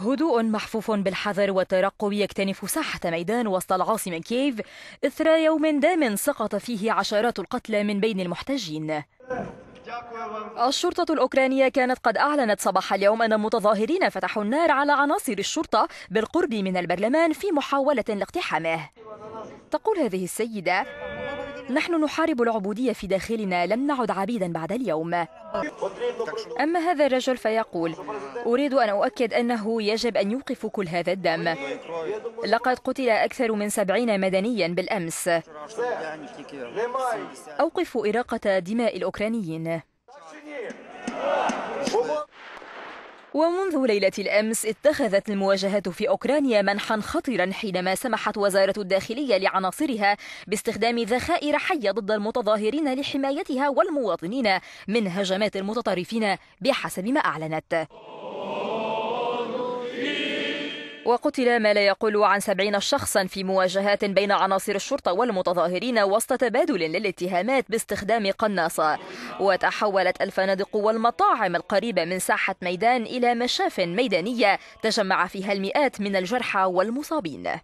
هدوء محفوف بالحذر والترقب يكتنف ساحة ميدان وسط العاصمة كييف إثر يوم دام سقط فيه عشرات القتلى من بين المحتجين الشرطة الأوكرانية كانت قد أعلنت صباح اليوم أن متظاهرين فتحوا النار على عناصر الشرطة بالقرب من البرلمان في محاولة لاقتحامه تقول هذه السيدة نحن نحارب العبودية في داخلنا لم نعد عبيدا بعد اليوم أما هذا الرجل فيقول أريد أن أؤكد أنه يجب أن يوقفوا كل هذا الدم لقد قتل أكثر من سبعين مدنيا بالأمس أوقفوا إراقة دماء الأوكرانيين ومنذ ليلة الأمس اتخذت المواجهات في أوكرانيا منحا خطرا حينما سمحت وزارة الداخلية لعناصرها باستخدام ذخائر حية ضد المتظاهرين لحمايتها والمواطنين من هجمات المتطرفين بحسب ما أعلنت وقتل ما لا يقل عن سبعين شخصا في مواجهات بين عناصر الشرطة والمتظاهرين وسط تبادل للاتهامات باستخدام قناصة وتحولت الفنادق والمطاعم القريبة من ساحة ميدان إلى مشاف ميدانية تجمع فيها المئات من الجرحى والمصابين